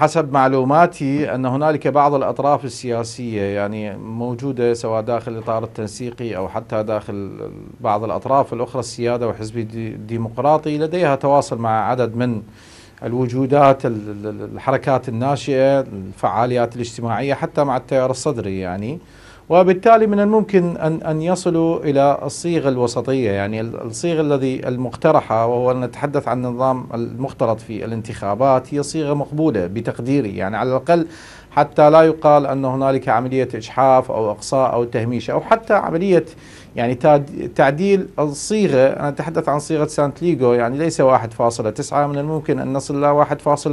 حسب معلوماتي أن هنالك بعض الأطراف السياسية يعني موجودة سواء داخل الإطار التنسيقي أو حتى داخل بعض الأطراف الأخرى السيادة وحزب الديمقراطي لديها تواصل مع عدد من الوجودات الحركات الناشئة الفعاليات الاجتماعية حتى مع التيار الصدري يعني وبالتالي من الممكن أن أن يصلوا إلى الصيغة الوسطية يعني الصيغة الذي المقترحة وهو أن نتحدث عن النظام المختلط في الانتخابات هي صيغة مقبولة بتقديري يعني على الأقل حتى لا يقال أن هنالك عملية إجحاف أو إقصاء أو تهميش أو حتى عملية يعني تعديل الصيغة أنا أتحدث عن صيغة سانت ليغو يعني ليس 1.9 من الممكن أن نصل إلى 1.4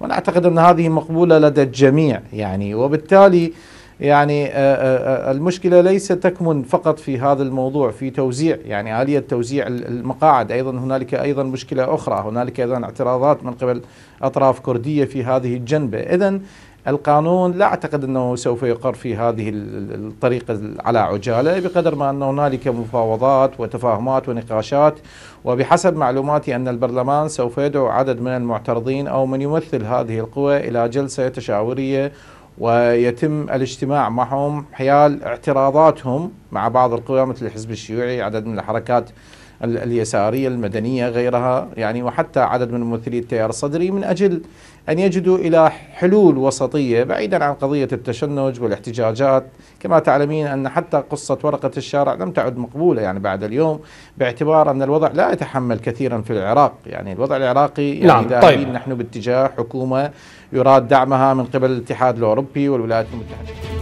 وأنا أعتقد أن هذه مقبولة لدى الجميع يعني وبالتالي يعني آه، آه، آه، المشكلة ليس تكمن فقط في هذا الموضوع في توزيع يعني آلية توزيع المقاعد أيضا هنالك أيضا مشكلة أخرى هنالك أيضا اعتراضات من قبل أطراف كردية في هذه الجنبة إذا القانون لا أعتقد أنه سوف يقر في هذه الطريقة على عجالة بقدر ما أن هنالك مفاوضات وتفاهمات ونقاشات وبحسب معلوماتي أن البرلمان سوف يدعو عدد من المعترضين أو من يمثل هذه القوى إلى جلسة تشاورية ويتم الاجتماع معهم حيال اعتراضاتهم مع بعض القوى مثل الحزب الشيوعي عدد من الحركات اليسارية المدنية غيرها يعني وحتى عدد من ممثلي التيار الصدري من أجل أن يجدوا إلى حلول وسطية بعيدا عن قضية التشنج والاحتجاجات كما تعلمين أن حتى قصة ورقة الشارع لم تعد مقبولة يعني بعد اليوم باعتبار أن الوضع لا يتحمل كثيرا في العراق يعني الوضع العراقي يعني نعم. طيب. نحن باتجاه حكومة يراد دعمها من قبل الاتحاد الأوروبي والولايات المتحدة